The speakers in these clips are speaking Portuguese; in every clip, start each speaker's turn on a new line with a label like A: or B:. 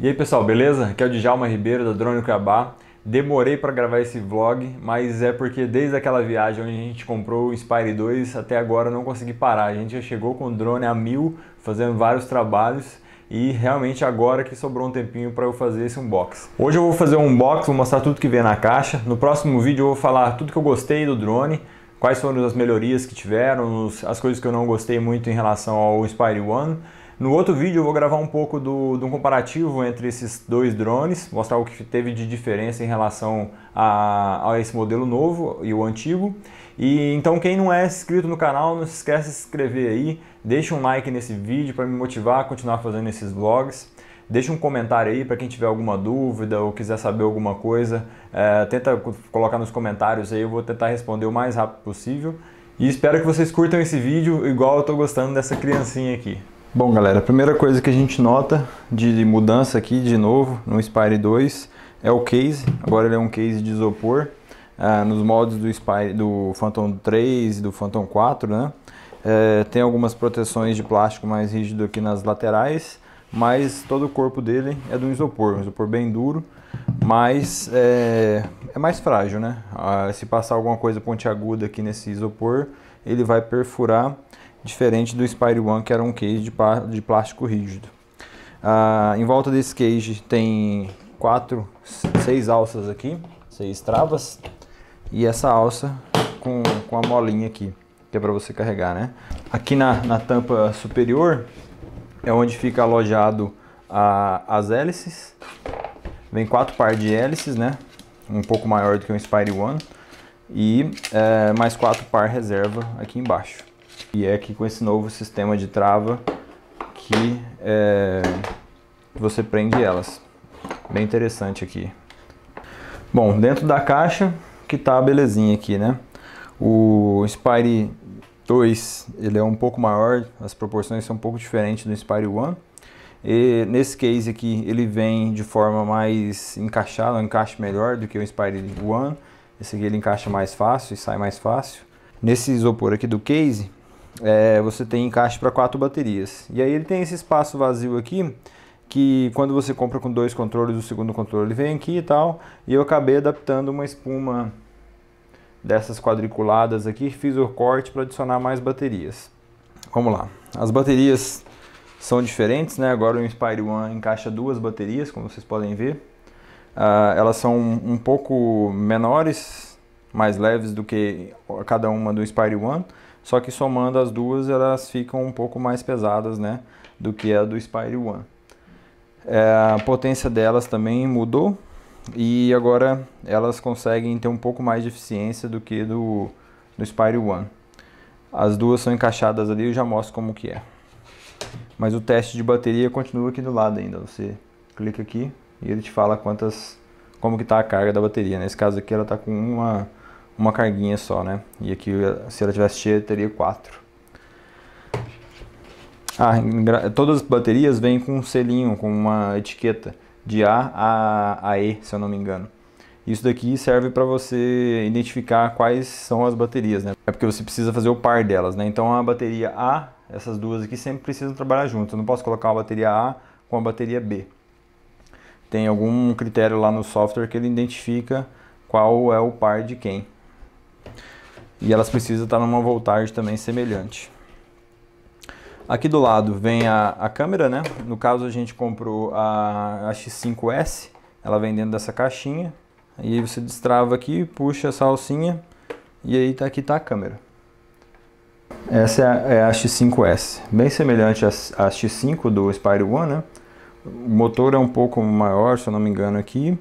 A: E aí pessoal, beleza? Aqui é o Djalma Ribeiro da Drone Cuiabá. Demorei para gravar esse vlog, mas é porque desde aquela viagem onde a gente comprou o Inspire 2 até agora eu não consegui parar. A gente já chegou com o drone a mil, fazendo vários trabalhos e realmente agora que sobrou um tempinho para eu fazer esse unboxing. Hoje eu vou fazer um unboxing, vou mostrar tudo que vem na caixa. No próximo vídeo eu vou falar tudo que eu gostei do drone, quais foram as melhorias que tiveram, as coisas que eu não gostei muito em relação ao Inspire One no outro vídeo eu vou gravar um pouco do, de um comparativo entre esses dois drones, mostrar o que teve de diferença em relação a, a esse modelo novo e o antigo. E então quem não é inscrito no canal, não se esquece de se inscrever aí, deixa um like nesse vídeo para me motivar a continuar fazendo esses vlogs. Deixa um comentário aí para quem tiver alguma dúvida ou quiser saber alguma coisa. É, tenta colocar nos comentários aí, eu vou tentar responder o mais rápido possível. E espero que vocês curtam esse vídeo, igual eu estou gostando dessa criancinha aqui. Bom, galera, a primeira coisa que a gente nota de mudança aqui, de novo, no Spire 2, é o case. Agora ele é um case de isopor. Ah, nos moldes do, Spire, do Phantom 3 e do Phantom 4, né? É, tem algumas proteções de plástico mais rígido aqui nas laterais, mas todo o corpo dele é do isopor, um isopor bem duro, mas é, é mais frágil, né? Ah, se passar alguma coisa pontiaguda aqui nesse isopor, ele vai perfurar diferente do Spire One, que era um cage de, de plástico rígido. Ah, em volta desse cage tem quatro, seis alças aqui, seis travas, e essa alça com, com a molinha aqui, que é para você carregar, né? Aqui na, na tampa superior é onde fica alojado a, as hélices, vem quatro par de hélices, né? Um pouco maior do que um Spire One, e é, mais quatro par reserva aqui embaixo. E é que com esse novo sistema de trava que é, você prende elas. Bem interessante aqui. Bom, dentro da caixa que tá a belezinha aqui, né? O Inspire 2, ele é um pouco maior, as proporções são um pouco diferentes do Inspire 1. E nesse case aqui, ele vem de forma mais encaixada, um encaixe melhor do que o Inspire 1. Esse aqui ele encaixa mais fácil e sai mais fácil. Nesse isopor aqui do case, é, você tem encaixe para quatro baterias. E aí ele tem esse espaço vazio aqui, que quando você compra com dois controles, o segundo controle vem aqui e tal. E eu acabei adaptando uma espuma dessas quadriculadas aqui, fiz o corte para adicionar mais baterias. Vamos lá. As baterias são diferentes, né? Agora o Inspire One encaixa duas baterias, como vocês podem ver. Uh, elas são um pouco menores, mais leves do que cada uma do Inspire One só que somando as duas, elas ficam um pouco mais pesadas, né? Do que a do Spire One. É, a potência delas também mudou. E agora elas conseguem ter um pouco mais de eficiência do que do, do Spire One. As duas são encaixadas ali, eu já mostro como que é. Mas o teste de bateria continua aqui do lado ainda. Você clica aqui e ele te fala quantas, como que está a carga da bateria. Nesse caso aqui ela está com uma uma carguinha só, né? E aqui, se ela tivesse cheia, teria quatro. Ah, todas as baterias vêm com um selinho, com uma etiqueta de A a, a E, se eu não me engano. Isso daqui serve para você identificar quais são as baterias, né? É porque você precisa fazer o par delas, né? Então a bateria A, essas duas aqui sempre precisam trabalhar juntas. Eu não posso colocar a bateria A com a bateria B. Tem algum critério lá no software que ele identifica qual é o par de quem e elas precisam estar numa voltagem também semelhante. Aqui do lado vem a, a câmera, né? No caso a gente comprou a, a X5S, ela vem dentro dessa caixinha. Aí você destrava aqui, puxa essa alcinha e aí tá, aqui tá a câmera. Essa é a, é a X5S, bem semelhante à, X5 do Spyro One, né? O motor é um pouco maior, se eu não me engano aqui.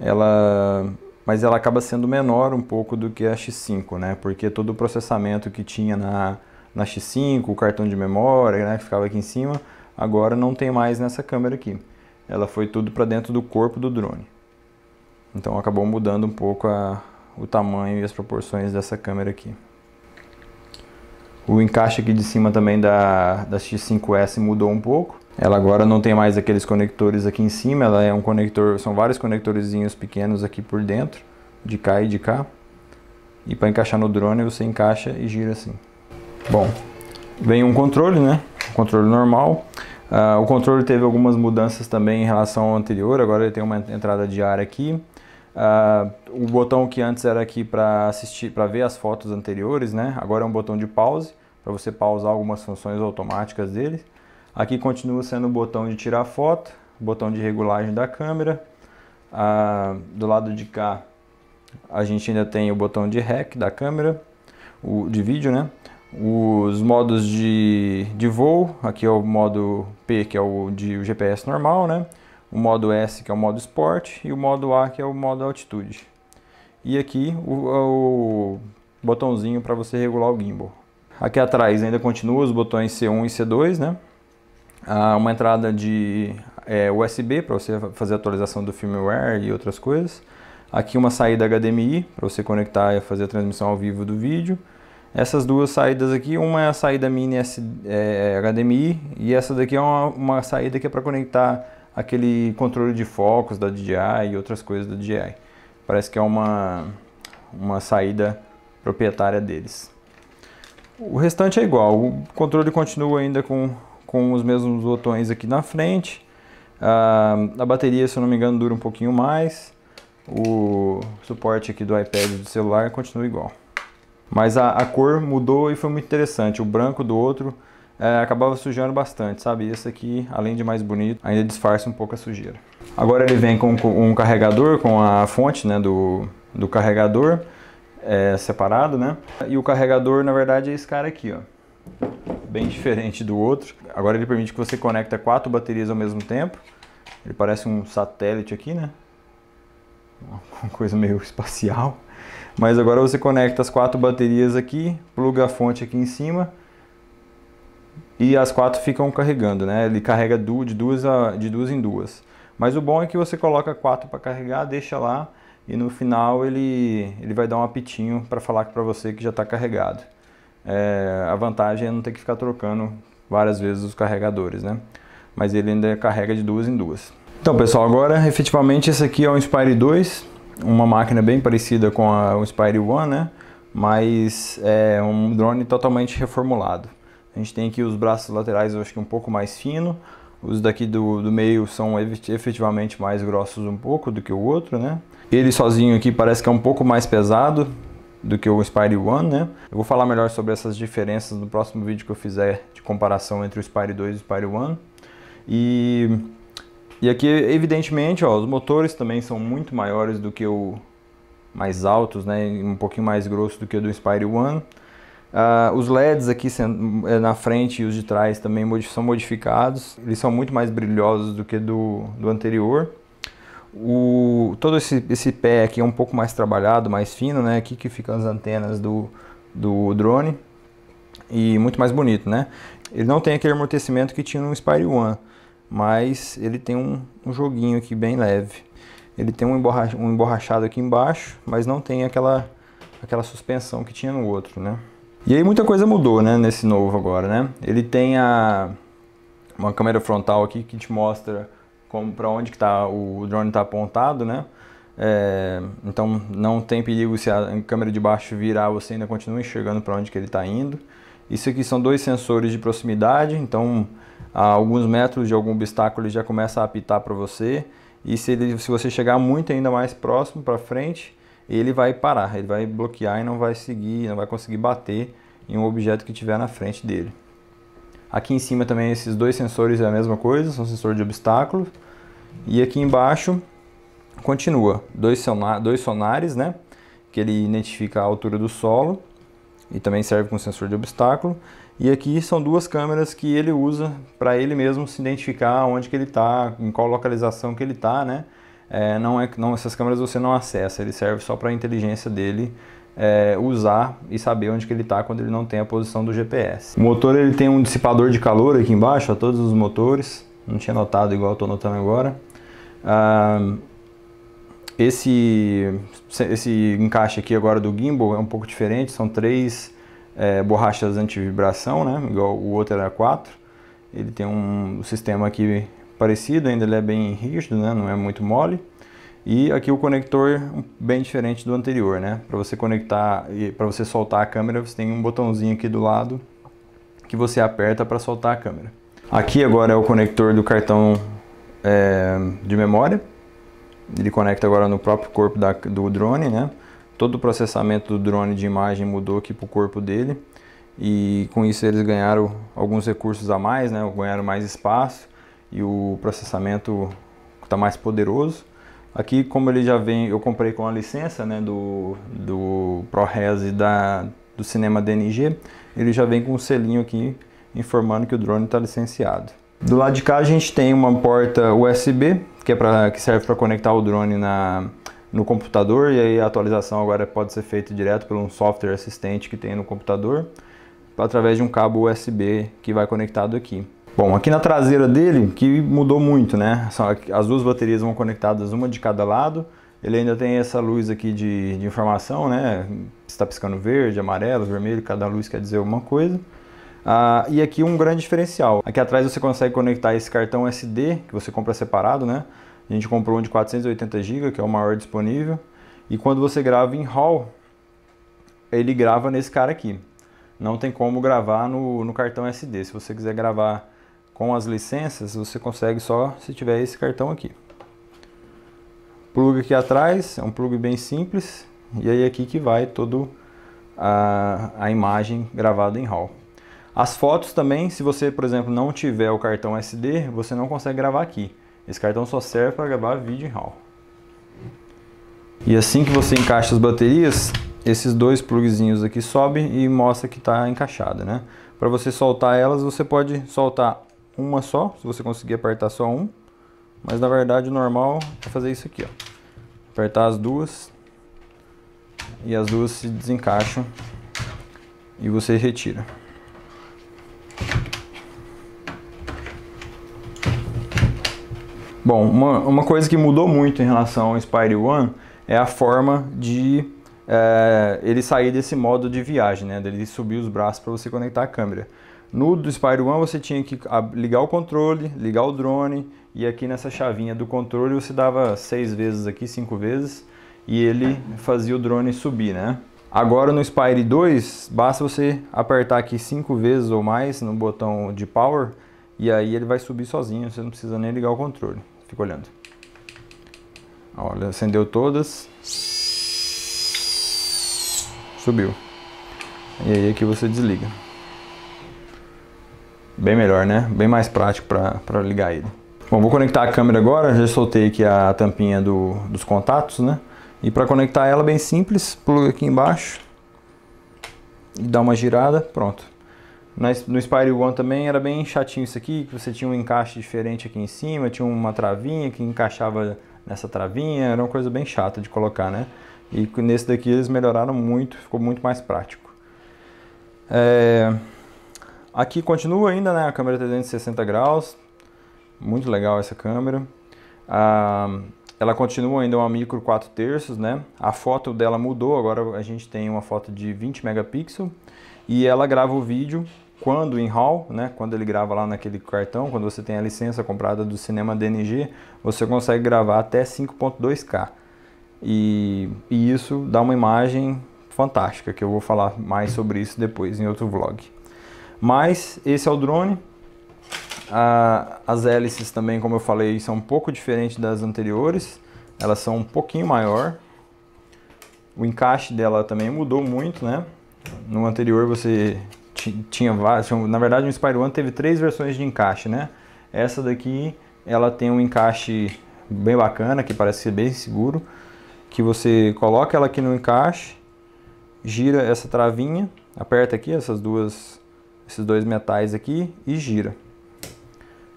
A: Ela mas ela acaba sendo menor um pouco do que a X5, né? Porque todo o processamento que tinha na, na X5, o cartão de memória, né, que ficava aqui em cima, agora não tem mais nessa câmera aqui. Ela foi tudo para dentro do corpo do drone. Então acabou mudando um pouco a, o tamanho e as proporções dessa câmera aqui. O encaixe aqui de cima também da, da X5S mudou um pouco. Ela agora não tem mais aqueles conectores aqui em cima, ela é um conector, são vários conectorzinhos pequenos aqui por dentro, de cá e de cá. E para encaixar no drone você encaixa e gira assim. Bom, vem um controle, né? Um controle normal. Uh, o controle teve algumas mudanças também em relação ao anterior, agora ele tem uma entrada de ar aqui. Uh, o botão que antes era aqui para assistir, para ver as fotos anteriores, né? Agora é um botão de pause, para você pausar algumas funções automáticas dele. Aqui continua sendo o botão de tirar foto, botão de regulagem da câmera. Ah, do lado de cá a gente ainda tem o botão de REC da câmera, o, de vídeo, né? Os modos de, de voo, aqui é o modo P, que é o de o GPS normal, né? O modo S, que é o modo Sport, e o modo A, que é o modo altitude. E aqui o, é o botãozinho para você regular o gimbal. Aqui atrás ainda continua os botões C1 e C2, né? uma entrada de é, USB para você fazer atualização do firmware e outras coisas. Aqui uma saída HDMI para você conectar e fazer a transmissão ao vivo do vídeo. Essas duas saídas aqui, uma é a saída mini é, HDMI e essa daqui é uma, uma saída que é para conectar aquele controle de focos da DJI e outras coisas da DJI. Parece que é uma, uma saída proprietária deles. O restante é igual, o controle continua ainda com com os mesmos botões aqui na frente. Ah, a bateria, se eu não me engano, dura um pouquinho mais. O suporte aqui do iPad e do celular continua igual. Mas a, a, cor mudou e foi muito interessante. O branco do outro é, acabava sujando bastante, sabe? Esse aqui, além de mais bonito, ainda disfarça um pouco a sujeira. Agora ele vem com, com um carregador, com a fonte né, do, do carregador é, separado, né? E o carregador, na verdade, é esse cara aqui, ó bem diferente do outro. Agora ele permite que você conecta quatro baterias ao mesmo tempo. Ele parece um satélite aqui, né? Uma coisa meio espacial. Mas agora você conecta as quatro baterias aqui, pluga a fonte aqui em cima e as quatro ficam carregando, né? Ele carrega de duas, a, de duas em duas. Mas o bom é que você coloca quatro para carregar, deixa lá e no final ele, ele vai dar um apitinho para falar para você que já está carregado é, a vantagem é não ter que ficar trocando várias vezes os carregadores, né? Mas ele ainda carrega de duas em duas. Então pessoal, agora efetivamente esse aqui é o Inspire 2, uma máquina bem parecida com a, o Inspire 1, né? Mas é um drone totalmente reformulado. A gente tem aqui os braços laterais, eu acho que um pouco mais fino. Os daqui do, do meio são efetivamente mais grossos um pouco do que o outro, né? Ele sozinho aqui parece que é um pouco mais pesado, do que o Spire One, né? Eu vou falar melhor sobre essas diferenças no próximo vídeo que eu fizer de comparação entre o Spire 2 e o Spire One. E, e aqui, evidentemente, ó, os motores também são muito maiores do que o... mais altos, né? Um pouquinho mais grosso do que o do Spire One. Uh, os LEDs aqui eh, na frente e os de trás também são modificados. Eles são muito mais brilhosos do que do, do anterior. O, todo esse, esse pé aqui é um pouco mais trabalhado, mais fino, né? Aqui que ficam as antenas do, do drone e muito mais bonito, né? Ele não tem aquele amortecimento que tinha no Spire One, mas ele tem um, um joguinho aqui bem leve. Ele tem um, emborrach, um emborrachado aqui embaixo, mas não tem aquela, aquela suspensão que tinha no outro, né? E aí muita coisa mudou, né, nesse novo agora, né? Ele tem a, uma câmera frontal aqui que te mostra como para onde que tá, o drone está apontado, né? É, então não tem perigo se a câmera de baixo virar, você ainda continua enxergando para onde que ele está indo. Isso aqui são dois sensores de proximidade, então a alguns metros de algum obstáculo ele já começa a apitar para você. E se, ele, se você chegar muito ainda mais próximo para frente, ele vai parar, ele vai bloquear e não vai seguir, não vai conseguir bater em um objeto que estiver na frente dele. Aqui em cima também esses dois sensores é a mesma coisa, são sensor de obstáculo. E aqui embaixo continua, dois, sonar, dois sonares, né? Que ele identifica a altura do solo e também serve como sensor de obstáculo. E aqui são duas câmeras que ele usa para ele mesmo se identificar onde que ele está, em qual localização que ele está, né? É, não é, não, essas câmeras você não acessa, ele serve só para a inteligência dele é, usar e saber onde que ele está quando ele não tem a posição do GPS. O motor ele tem um dissipador de calor aqui embaixo, a todos os motores, não tinha notado igual estou notando agora. Ah, esse, esse encaixe aqui agora do gimbal é um pouco diferente, são três é, borrachas anti-vibração, né? igual o outro era quatro. Ele tem um sistema aqui parecido, ainda ele é bem rígido, né? não é muito mole. E aqui o conector bem diferente do anterior, né? Para você conectar e para você soltar a câmera, você tem um botãozinho aqui do lado que você aperta para soltar a câmera. Aqui agora é o conector do cartão é, de memória. Ele conecta agora no próprio corpo da, do drone, né? Todo o processamento do drone de imagem mudou aqui para o corpo dele. E com isso eles ganharam alguns recursos a mais, né? Ganharam mais espaço e o processamento está mais poderoso. Aqui, como ele já vem, eu comprei com a licença né, do, do ProRes da, do cinema DNG, ele já vem com um selinho aqui informando que o drone está licenciado. Do lado de cá a gente tem uma porta USB, que, é pra, que serve para conectar o drone na, no computador e aí a atualização agora pode ser feita direto por um software assistente que tem no computador através de um cabo USB que vai conectado aqui. Bom, aqui na traseira dele, que mudou muito, né? As duas baterias vão conectadas uma de cada lado. Ele ainda tem essa luz aqui de, de informação, né? Está piscando verde, amarelo, vermelho, cada luz quer dizer uma coisa. Ah, e aqui um grande diferencial. Aqui atrás você consegue conectar esse cartão SD, que você compra separado, né? A gente comprou um de 480 GB, que é o maior disponível. E quando você grava em RAW, ele grava nesse cara aqui. Não tem como gravar no, no cartão SD. Se você quiser gravar com as licenças você consegue só se tiver esse cartão aqui. plugue aqui atrás, é um plugue bem simples, e aí é aqui que vai todo a, a imagem gravada em RAW. As fotos também, se você, por exemplo, não tiver o cartão SD, você não consegue gravar aqui. Esse cartão só serve para gravar vídeo em RAW. E assim que você encaixa as baterias, esses dois plugzinhos aqui sobem e mostra que está encaixada, né? Para você soltar elas, você pode soltar uma só, se você conseguir apertar só um. Mas na verdade o normal é fazer isso aqui, ó. Apertar as duas e as duas se desencaixam e você retira. Bom, uma, uma coisa que mudou muito em relação ao Spire One é a forma de é, ele sair desse modo de viagem, né? Dele subir os braços para você conectar a câmera. No do Spyro você tinha que ligar o controle, ligar o drone, e aqui nessa chavinha do controle você dava seis vezes aqui, cinco vezes, e ele fazia o drone subir, né? Agora no Spyro 2, basta você apertar aqui cinco vezes ou mais no botão de Power, e aí ele vai subir sozinho, você não precisa nem ligar o controle. Fica olhando. Olha, acendeu todas. Subiu. E aí aqui é você desliga bem melhor, né? Bem mais prático para ligar ele. Bom, vou conectar a câmera agora, já soltei aqui a tampinha do, dos contatos, né? E para conectar ela bem simples, pluga aqui embaixo e dá uma girada, pronto. No Spire One também era bem chatinho isso aqui, que você tinha um encaixe diferente aqui em cima, tinha uma travinha que encaixava nessa travinha, era uma coisa bem chata de colocar, né? E nesse daqui eles melhoraram muito, ficou muito mais prático. É... Aqui continua ainda né, a câmera 360 graus, muito legal essa câmera. Ah, ela continua ainda uma micro 4 terços, né? A foto dela mudou, agora a gente tem uma foto de 20 megapixels e ela grava o vídeo quando em RAW, né? Quando ele grava lá naquele cartão, quando você tem a licença comprada do cinema DNG, você consegue gravar até 5.2K. E, e isso dá uma imagem fantástica, que eu vou falar mais sobre isso depois em outro vlog. Mas esse é o drone. as hélices também, como eu falei, são um pouco diferentes das anteriores. Elas são um pouquinho maior. O encaixe dela também mudou muito, né? No anterior você tinha várias... Na verdade, o Inspire One teve três versões de encaixe, né? Essa daqui, ela tem um encaixe bem bacana, que parece ser bem seguro. Que você coloca ela aqui no encaixe, gira essa travinha, aperta aqui essas duas esses dois metais aqui e gira.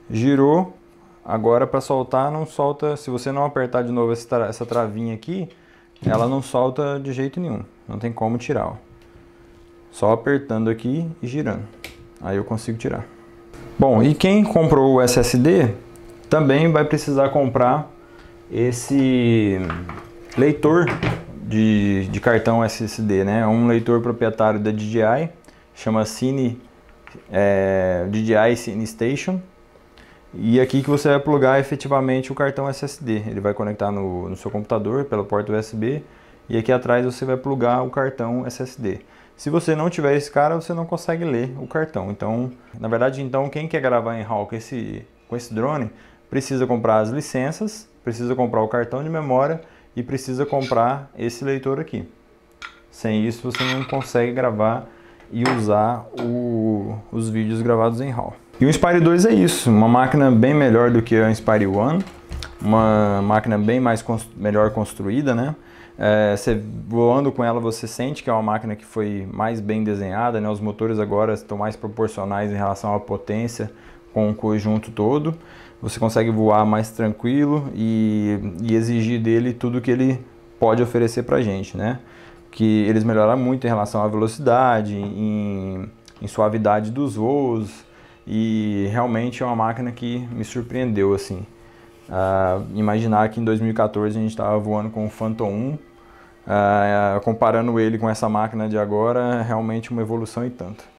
A: Girou, agora para soltar não solta, se você não apertar de novo essa, essa travinha aqui, ela não solta de jeito nenhum, não tem como tirar, ó. Só apertando aqui e girando, aí eu consigo tirar. Bom, e quem comprou o SSD também vai precisar comprar esse leitor de, de cartão SSD, né? É um leitor proprietário da DJI, chama Cine é, DJI Cine Station. E aqui que você vai plugar efetivamente o cartão SSD. Ele vai conectar no, no seu computador pela porta USB e aqui atrás você vai plugar o cartão SSD. Se você não tiver esse cara, você não consegue ler o cartão. Então, na verdade, então quem quer gravar em RAW com esse, com esse drone precisa comprar as licenças, precisa comprar o cartão de memória e precisa comprar esse leitor aqui. Sem isso você não consegue gravar e usar o, os vídeos gravados em RAW. E o Inspire 2 é isso, uma máquina bem melhor do que a Inspire 1, uma máquina bem mais constru melhor construída, né? É, você voando com ela, você sente que é uma máquina que foi mais bem desenhada, né? Os motores agora estão mais proporcionais em relação à potência com o conjunto todo. Você consegue voar mais tranquilo e, e exigir dele tudo que ele pode oferecer para gente, né? que eles melhoraram muito em relação à velocidade, em, em suavidade dos voos e realmente é uma máquina que me surpreendeu assim. Uh, imaginar que em 2014 a gente estava voando com o Phantom 1, uh, ah, comparando ele com essa máquina de agora, é realmente uma evolução e tanto.